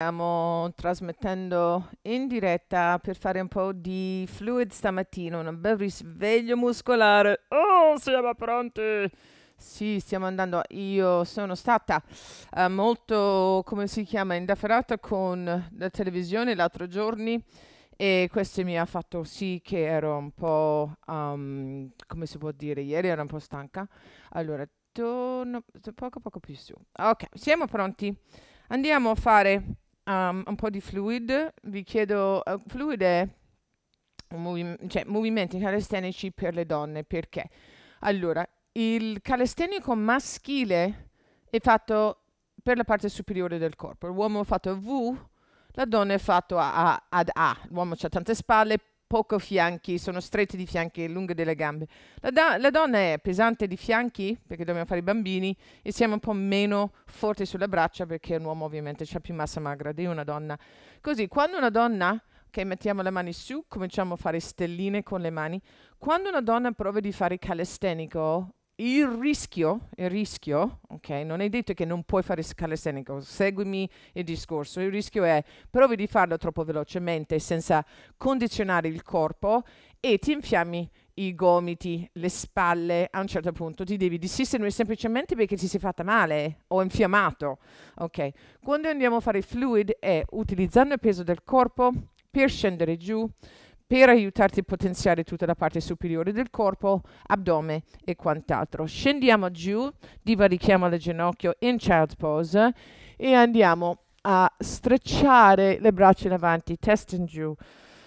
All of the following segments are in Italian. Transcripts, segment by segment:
Stiamo trasmettendo in diretta per fare un po' di fluid stamattina, un bel risveglio muscolare. Oh, siamo pronti! Sì, stiamo andando. Io sono stata uh, molto, come si chiama, indafferata con la televisione l'altro giorno e questo mi ha fatto sì che ero un po', um, come si può dire, ieri ero un po' stanca. Allora, torno poco poco più su. Ok, siamo pronti. Andiamo a fare um, un po' di fluid, vi chiedo uh, fluid è movi cioè, movimenti calistenici per le donne, perché? Allora, il calistenico maschile è fatto per la parte superiore del corpo, l'uomo è fatto a V, la donna è fatta ad A, l'uomo ha tante spalle, poco fianchi, sono stretti di fianchi e lunghe delle gambe. La, da- la, donna è pesante di fianchi perché dobbiamo fare i bambini e siamo un po' meno forti sulle braccia perché un uomo ovviamente ha più massa magra di una donna. Così, quando una donna, che mettiamo le mani su, cominciamo a fare stelline con le mani, quando una donna prova di fare calistenico il rischio, il rischio, ok, non è detto che non puoi fare calisthenics, seguimi il discorso, il rischio è provi di farlo troppo velocemente senza condizionare il corpo e ti infiammi i gomiti, le spalle, a un certo punto ti devi desistere semplicemente perché ti sei fatta male o infiammato, ok. Quando andiamo a fare fluid è utilizzando il peso del corpo per scendere giù, per aiutarti a potenziare tutta la parte superiore del corpo, addome e quant'altro. Scendiamo giù, divarichiamo le ginocchio in child pose e andiamo a strecciare le braccia in avanti, testa in giù.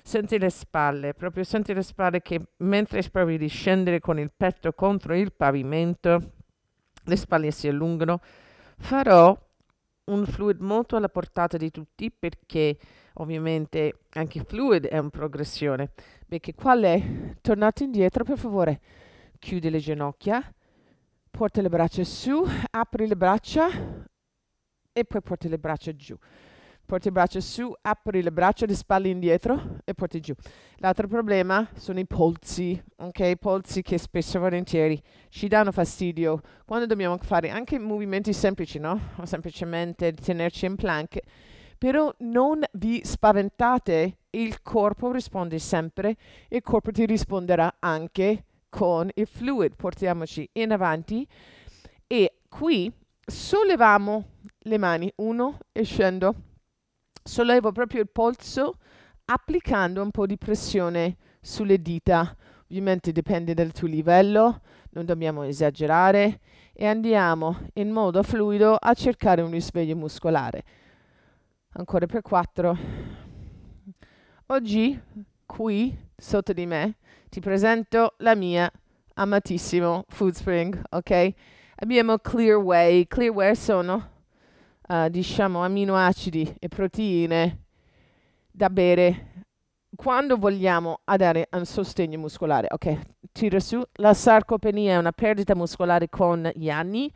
Senti le spalle, proprio senti le spalle che mentre provi di scendere con il petto contro il pavimento, le spalle si allungano. Farò un fluid molto alla portata di tutti perché ovviamente anche Fluid è in progressione. Perché qual è? Tornate indietro, per favore. Chiudi le ginocchia, porta le braccia su, apri le braccia e poi porta le braccia giù. Porti le braccia su, apri le braccia, le spalle indietro e porti giù. L'altro problema sono i polsi, ok? I polsi che spesso e volentieri ci danno fastidio quando dobbiamo fare anche movimenti semplici, no? O semplicemente tenerci in plank però non vi spaventate, il corpo risponde sempre, il corpo ti risponderà anche con il fluid. Portiamoci in avanti e qui solleviamo le mani, uno e scendo. Sollevo proprio il polso applicando un po' di pressione sulle dita. Ovviamente dipende dal tuo livello, non dobbiamo esagerare e andiamo in modo fluido a cercare un risveglio muscolare ancora per quattro. Oggi, qui, sotto di me, ti presento la mia amatissimo Foodspring, ok? Abbiamo Clearway. Clearway sono, uh, diciamo, aminoacidi e proteine da bere quando vogliamo dare un sostegno muscolare. Ok, tira su. La sarcopenia è una perdita muscolare con gli anni.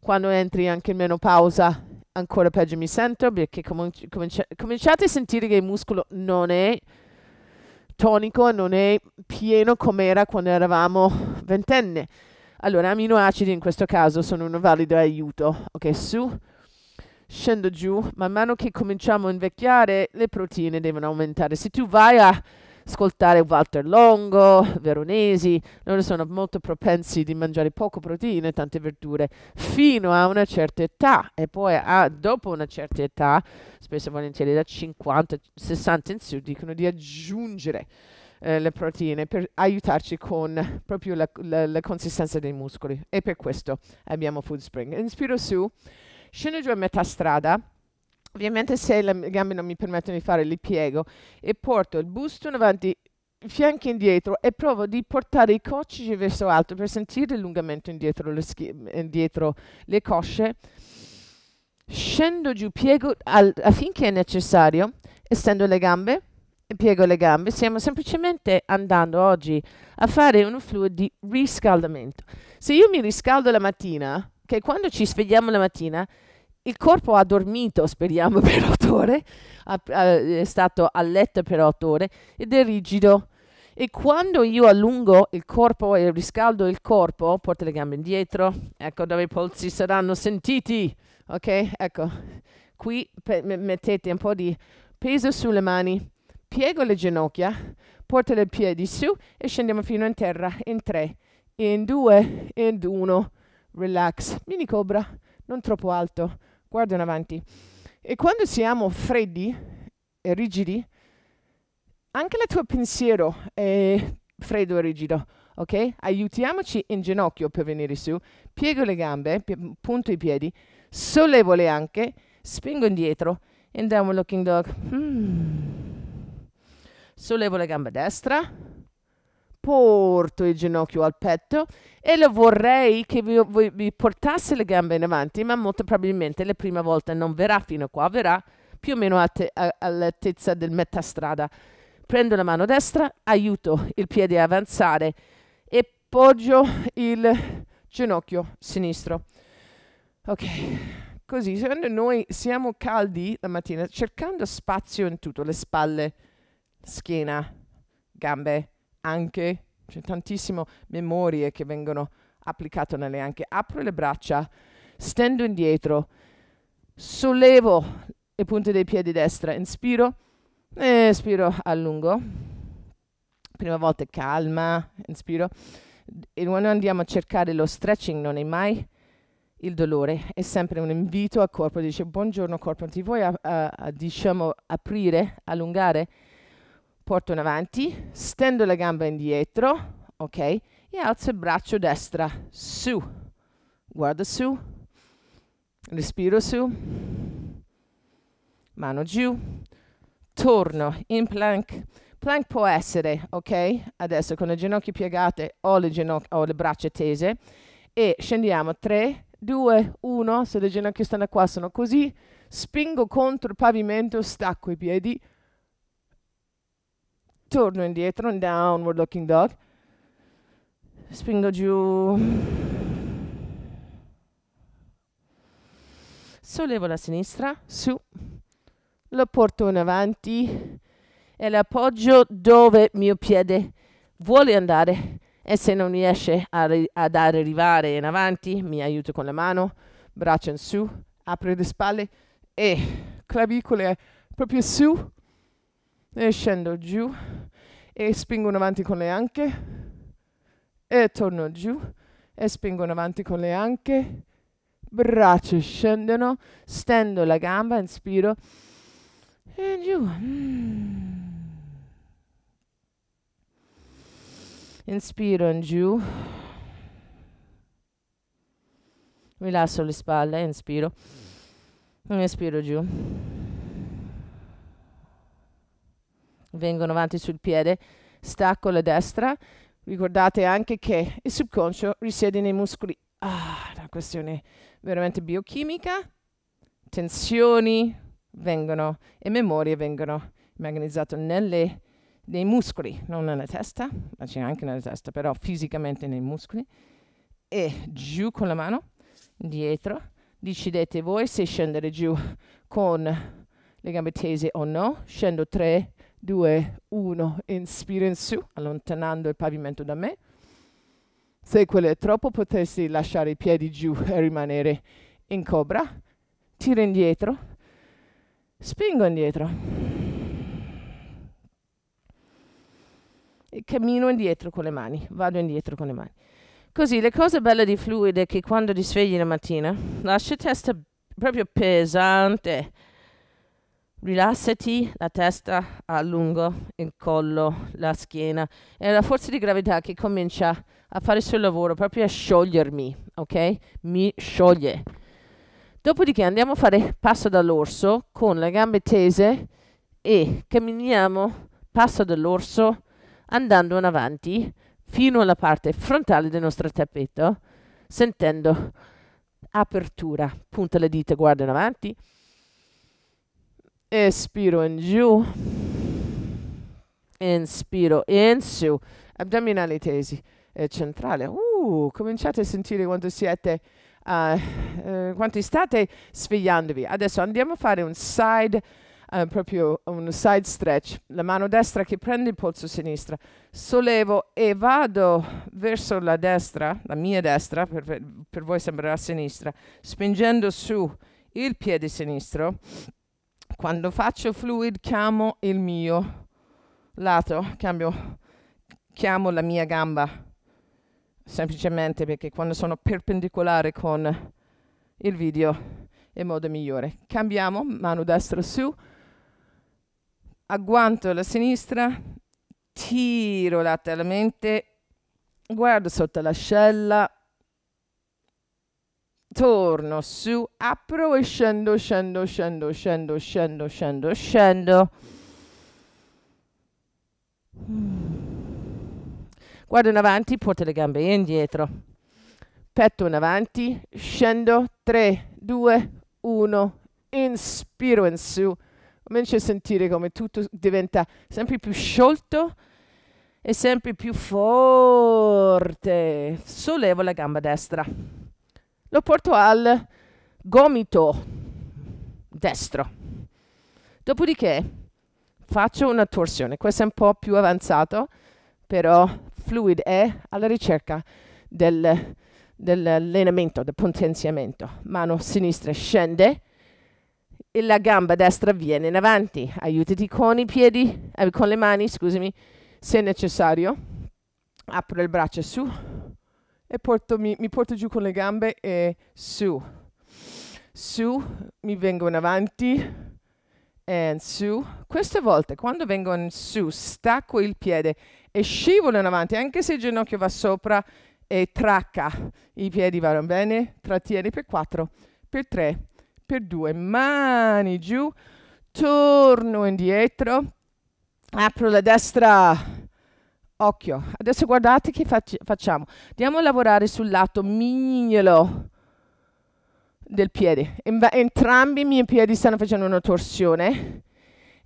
Quando entri anche in menopausa ancora peggio mi sento perché cominci- cominci- cominciate a sentire che il muscolo non è tonico, non è pieno come era quando eravamo ventenne. Allora, aminoacidi in questo caso sono un valido aiuto. Ok, su, scendo giù, man mano che cominciamo a invecchiare, le proteine devono aumentare. Se tu vai a ascoltare Walter Longo, Veronesi, loro sono molto propensi di mangiare poco proteine e tante verdure fino a una certa età e poi a, dopo una certa età, spesso volentieri da 50, 60 in su, dicono di aggiungere eh, le proteine per aiutarci con proprio la, la, la consistenza dei muscoli e per questo abbiamo Food Spring. Inspiro su, scendo giù a metà strada Ovviamente se le gambe non mi permettono di fare, li piego e porto il busto in avanti, i fianchi indietro e provo di portare i cocci verso alto per sentire l'allungamento indietro le, indietro le cosce. Scendo giù, piego al, affinché è necessario, estendo le gambe, e piego le gambe, stiamo semplicemente andando oggi a fare un fluido di riscaldamento. Se io mi riscaldo la mattina, che quando ci svegliamo la mattina, il corpo ha dormito, speriamo, per otto ore, è stato a letto per otto ore ed è rigido. E quando io allungo il corpo e riscaldo il corpo, porto le gambe indietro, ecco dove i polsi saranno sentiti, ok? Ecco, qui mettete un po' di peso sulle mani, piego le ginocchia, porto le piedi su e scendiamo fino in terra in tre, in due, in uno. Relax, mini cobra, non troppo alto guarda in avanti. E quando siamo freddi e rigidi, anche il tuo pensiero è freddo e rigido, ok? Aiutiamoci in ginocchio per venire su, piego le gambe, pie- punto i piedi, sollevo le anche, spingo indietro, in downward looking dog. Mm. Sollevo la gamba destra, porto il ginocchio al petto e lo vorrei che vi, vi, vi, portasse le gambe in avanti, ma molto probabilmente la prima volta non verrà fino a qua, verrà più o meno te, a, all'altezza del metà strada. Prendo la mano destra, aiuto il piede a avanzare e poggio il ginocchio sinistro. Ok, così secondo noi siamo caldi la mattina, cercando spazio in tutto, le spalle, schiena, gambe, anche, c'è tantissime memorie che vengono applicate nelle anche. Apro le braccia, stendo indietro, sollevo le punte dei piedi destra, inspiro, e espiro allungo. Prima volta calma, inspiro. E quando andiamo a cercare lo stretching non è mai il dolore, è sempre un invito al corpo, dice buongiorno corpo, ti vuoi a, a, a, diciamo aprire, allungare? porto in avanti, stendo la gamba indietro, ok? E alzo il braccio destra su, guardo su, respiro su, mano giù, torno in plank. Plank può essere, ok? Adesso con le ginocchia piegate o le, ginocchia, o le braccia tese e scendiamo 3, 2, 1, se le ginocchia stanno qua sono così, spingo contro il pavimento, stacco i piedi, torno indietro in downward looking dog spingo giù sollevo la sinistra su lo porto in avanti e l'appoggio dove il mio piede vuole andare e se non riesce ad arrivare in avanti mi aiuto con la mano braccia in su apro le spalle e clavicole proprio su e scendo giù e spingo avanti con le anche e torno giù e spingo avanti con le anche braccia scendono stendo la gamba inspiro e giù inspiro in giù rilasso le spalle inspiro inspiro giù vengono avanti sul piede, stacco la destra, ricordate anche che il subconscio risiede nei muscoli, ah, una questione veramente biochimica, tensioni vengono e memorie vengono magnetizzate nelle, nei muscoli, non nella testa, ma c'è anche nella testa, però fisicamente nei muscoli, e giù con la mano, dietro, decidete voi se scendere giù con le gambe tese o no, scendo 3, 2, 1, inspiro in su, allontanando il pavimento da me. Se quello è troppo, potresti lasciare i piedi giù e rimanere in cobra. Tiro indietro, spingo indietro. E cammino indietro con le mani, vado indietro con le mani. Così, la cosa bella di fluido è che quando ti svegli la mattina, lascia la testa proprio pesante Rilassati la testa a lungo, il collo, la schiena. È la forza di gravità che comincia a fare il suo lavoro, proprio a sciogliermi, ok? Mi scioglie. Dopodiché andiamo a fare passo dall'orso con le gambe tese e camminiamo passo dall'orso andando in avanti fino alla parte frontale del nostro tappeto, sentendo apertura, punta le dita, guarda in avanti, espiro in giù, inspiro in su, addominali tesi e eh, centrale. Uh, cominciate a sentire quanto siete, uh, eh, quanto state svegliandovi. Adesso andiamo a fare un side, uh, proprio un side stretch. La mano destra che prende il polso sinistro, sollevo e vado verso la destra, la mia destra, per, per voi sembrerà sinistra, spingendo su il piede sinistro quando faccio fluid chiamo il mio lato, cambio, chiamo la mia gamba, semplicemente perché quando sono perpendicolare con il video è modo migliore. Cambiamo, mano destra su, agguanto la sinistra, tiro lateralmente, guardo sotto l'ascella, torno su, apro e scendo, scendo, scendo, scendo, scendo, scendo, scendo. Guardo in avanti, porto le gambe indietro. Petto in avanti, scendo, 3, 2, 1, inspiro in su. Comincio a sentire come tutto diventa sempre più sciolto e sempre più forte. Sollevo la gamba destra lo porto al gomito destro. Dopodiché faccio una torsione, questo è un po' più avanzato, però fluid è alla ricerca del, dell'allenamento, del potenziamento. Mano sinistra scende e la gamba destra viene in avanti. Aiutati con i piedi, eh, con le mani, scusami, se necessario. Apro il braccio su, e porto, mi, mi, porto giù con le gambe e su, su, mi vengo in avanti e su. Queste volte quando vengo in su stacco il piede e scivolo in avanti anche se il ginocchio va sopra e tracca. I piedi vanno bene, trattieni per 4, per 3, per 2, mani giù, torno indietro, apro la destra occhio adesso guardate che fac facciamo andiamo a lavorare sul lato mignolo del piede entrambi i miei piedi stanno facendo una torsione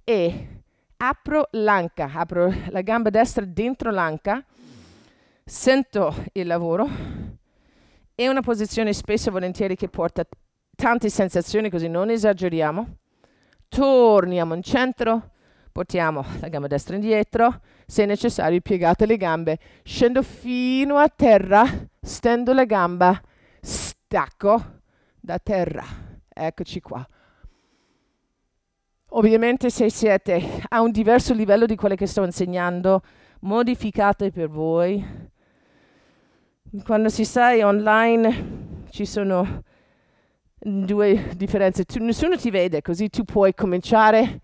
e apro l'anca apro la gamba destra dentro l'anca sento il lavoro è una posizione spesso e volentieri che porta tante sensazioni così non esageriamo torniamo in centro portiamo la gamba destra indietro, se necessario piegate le gambe, scendo fino a terra, stendo la gamba, stacco da terra, eccoci qua. Ovviamente se siete a un diverso livello di quello che sto insegnando, modificate per voi. Quando si sai online ci sono due differenze, tu, nessuno ti vede, così tu puoi cominciare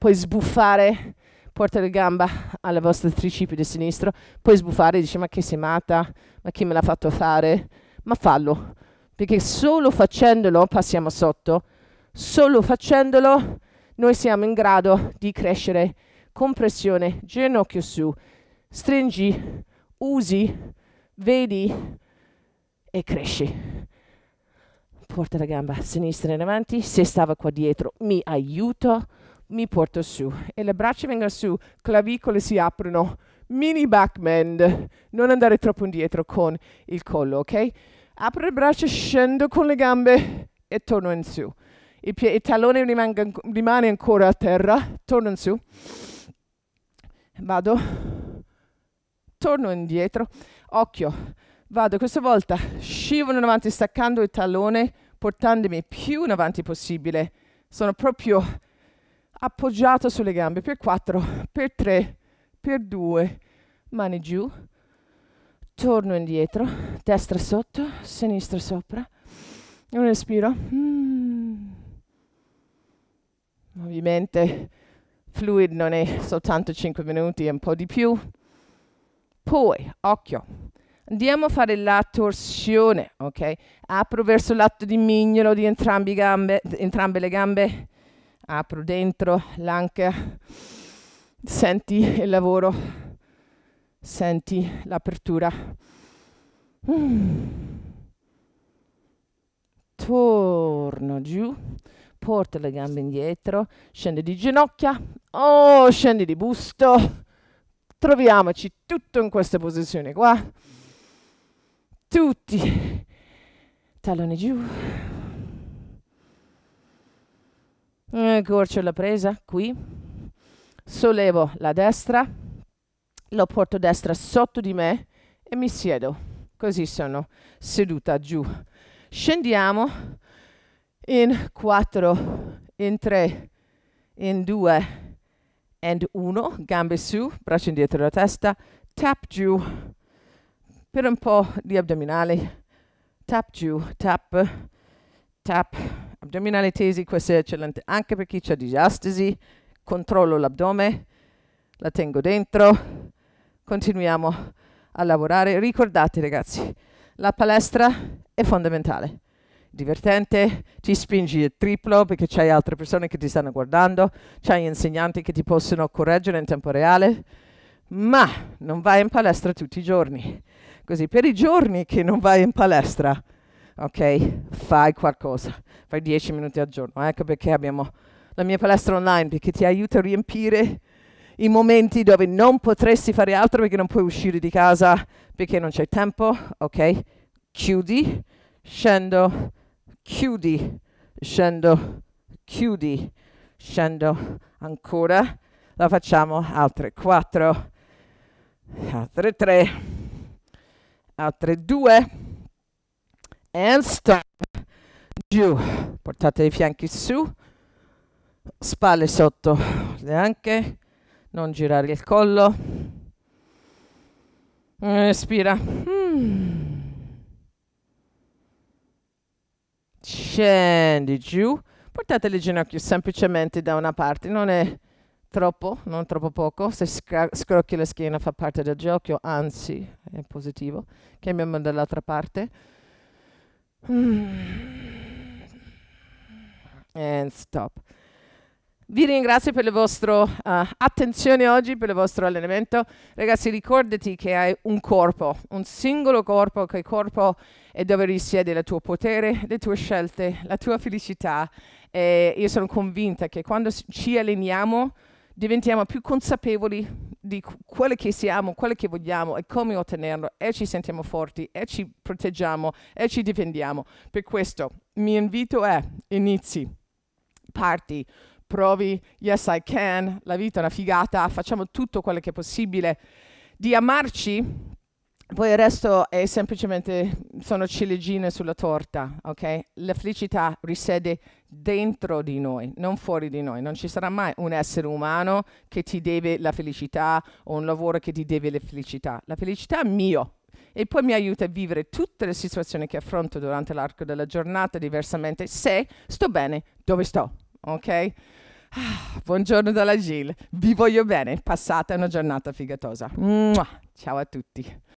puoi sbuffare, porta la gamba alla vostra tricipite sinistro, puoi sbuffare e dici ma che sei matta, ma chi me l'ha fatto fare? Ma fallo, perché solo facendolo passiamo sotto, solo facendolo noi siamo in grado di crescere compressione, ginocchio su, stringi, usi, vedi e cresci. Porta la gamba sinistra in avanti, se stava qua dietro mi aiuto, mi porto su e le braccia vengono su, clavicole si aprono, mini backbend, non andare troppo indietro con il collo, ok? Apro le braccia, scendo con le gambe e torno in su. Il, pie- il tallone rimane, rimane ancora a terra, torno in su. Vado, torno indietro, occhio, vado questa volta, scivolo in avanti staccando il tallone, portandomi più in avanti possibile. Sono proprio appoggiato sulle gambe per 4, per 3, per 2, mani giù, torno indietro, destra sotto, sinistra sopra, un respiro. Mm. Ovviamente fluid non è soltanto 5 minuti, è un po' di più. Poi, occhio, andiamo a fare la torsione, ok? Apro verso l'atto di mignolo di entrambe, gambe, entrambe le gambe apro dentro l'anca, senti il lavoro, senti l'apertura. Mm. Torno giù, porta le gambe indietro, scende di ginocchia, oh, scendi di busto. Troviamoci tutto in questa posizione qua. Tutti. Tallone giù, eh, corcio la presa qui sollevo la destra lo porto destra sotto di me e mi siedo così sono seduta giù scendiamo in 4 in 3 in 2 and 1 gambe su braccia indietro la testa tap giù per un po' di addominali tap giù tap tap Abdominale tesi, questa è eccellente anche per chi ha diastasi. Controllo l'addome, la tengo dentro. Continuiamo a lavorare. Ricordate ragazzi, la palestra è fondamentale. Divertente, ti spingi il triplo perché c'hai altre persone che ti stanno guardando, c'hai insegnanti che ti possono correggere in tempo reale, ma non vai in palestra tutti i giorni. Così per i giorni che non vai in palestra, ok? Fai qualcosa, fai 10 minuti al giorno. Eh, ecco perché abbiamo la mia palestra online, perché ti aiuta a riempire i momenti dove non potresti fare altro perché non puoi uscire di casa, perché non c'è tempo, ok? Chiudi, scendo, chiudi, scendo, chiudi, scendo, ancora, la facciamo altre 4, altre 3, altre 2 and stop giù portate i fianchi su spalle sotto le anche non girare il collo respira mm. scendi giù portate le ginocchia semplicemente da una parte non è troppo non troppo poco se scrocchi la schiena fa parte del gioco anzi è positivo chiamiamo dall'altra parte Mm. And stop. Vi ringrazio per la vostra uh, eh, attenzione oggi, per il vostro allenamento. Ragazzi, ricordati che hai un corpo, un singolo corpo, che corpo è dove risiede il tuo potere, le tue scelte, la tua felicità. E io sono convinta che quando ci alleniamo, diventiamo più consapevoli di quello che siamo, quello che vogliamo e come ottenerlo e ci sentiamo forti e ci proteggiamo e ci difendiamo. Per questo il mio invito è inizi, parti, provi, yes I can, la vita è una figata, facciamo tutto quello che è possibile di amarci poi il resto è semplicemente, sono ciliegine sulla torta, ok? La felicità risiede dentro di noi, non fuori di noi. Non ci sarà mai un essere umano che ti deve la felicità o un lavoro che ti deve la felicità. La felicità è mio, e poi mi aiuta a vivere tutte le situazioni che affronto durante l'arco della giornata diversamente se sto bene dove sto, ok? Ah, buongiorno dalla Gil, vi voglio bene, passate una giornata figatosa. Mua, ciao a tutti.